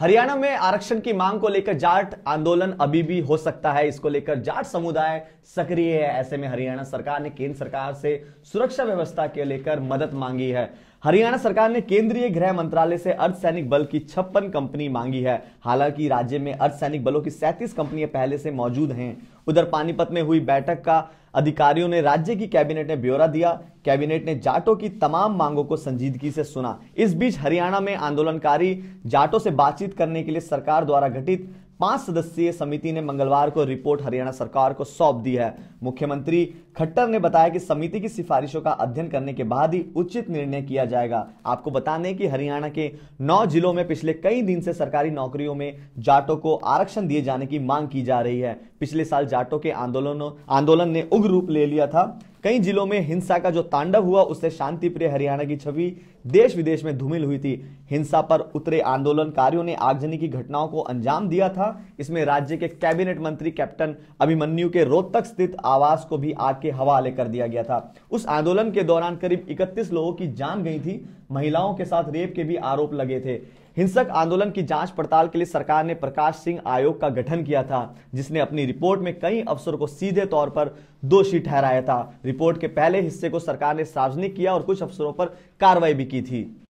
हरियाणा में आरक्षण की मांग को लेकर जाट आंदोलन अभी भी हो सकता है इसको लेकर जाट समुदाय सक्रिय है ऐसे में हरियाणा सरकार ने केंद्र सरकार से सुरक्षा व्यवस्था के लेकर मदद मांगी है हरियाणा सरकार ने केंद्रीय गृह मंत्रालय से अर्धसैनिक बल की छप्पन कंपनी मांगी है हालांकि राज्य में अर्धसैनिक बलों की सैंतीस कंपनियां पहले से मौजूद हैं उधर पानीपत में हुई बैठक का अधिकारियों ने राज्य की कैबिनेट ने ब्यौरा दिया कैबिनेट ने जाटों की तमाम मांगों को संजीदगी से सुना इस बीच हरियाणा में आंदोलनकारी जाटों से बातचीत करने के लिए सरकार द्वारा गठित पांच सदस्यीय समिति ने मंगलवार को रिपोर्ट हरियाणा सरकार को सौंप दी है मुख्यमंत्री खट्टर ने बताया कि समिति की सिफारिशों का अध्ययन करने के बाद ही उचित निर्णय किया जाएगा आपको बता दें कि हरियाणा के नौ जिलों में पिछले कई दिन से सरकारी नौकरियों में जाटों को आरक्षण दिए जाने की मांग की जा रही है पिछले साल जाटों के आंदोलनों आंदोलन ने उग्र रूप ले लिया था कई जिलों में हिंसा का जो तांडव हुआ उससे शांति प्रिय हरियाणा की छवि देश विदेश में धूमिल हुई थी हिंसा पर उतरे आंदोलनकारियों ने आगजनी की घटनाओं को अंजाम दिया था इसमें राज्य के कैबिनेट मंत्री कैप्टन अभिमन्यु के रोहतक स्थित आवास को भी आग के हवाले कर दिया गया था उस आंदोलन के दौरान करीब इकतीस लोगों की जान गई थी महिलाओं के साथ रेप के भी आरोप लगे थे हिंसक आंदोलन की जांच पड़ताल के लिए सरकार ने प्रकाश सिंह आयोग का गठन किया था जिसने अपनी रिपोर्ट में कई अफसरों को सीधे तौर पर दोषी ठहराया था रिपोर्ट के पहले हिस्से को सरकार ने सार्वजनिक किया और कुछ अफसरों पर कार्रवाई भी की थी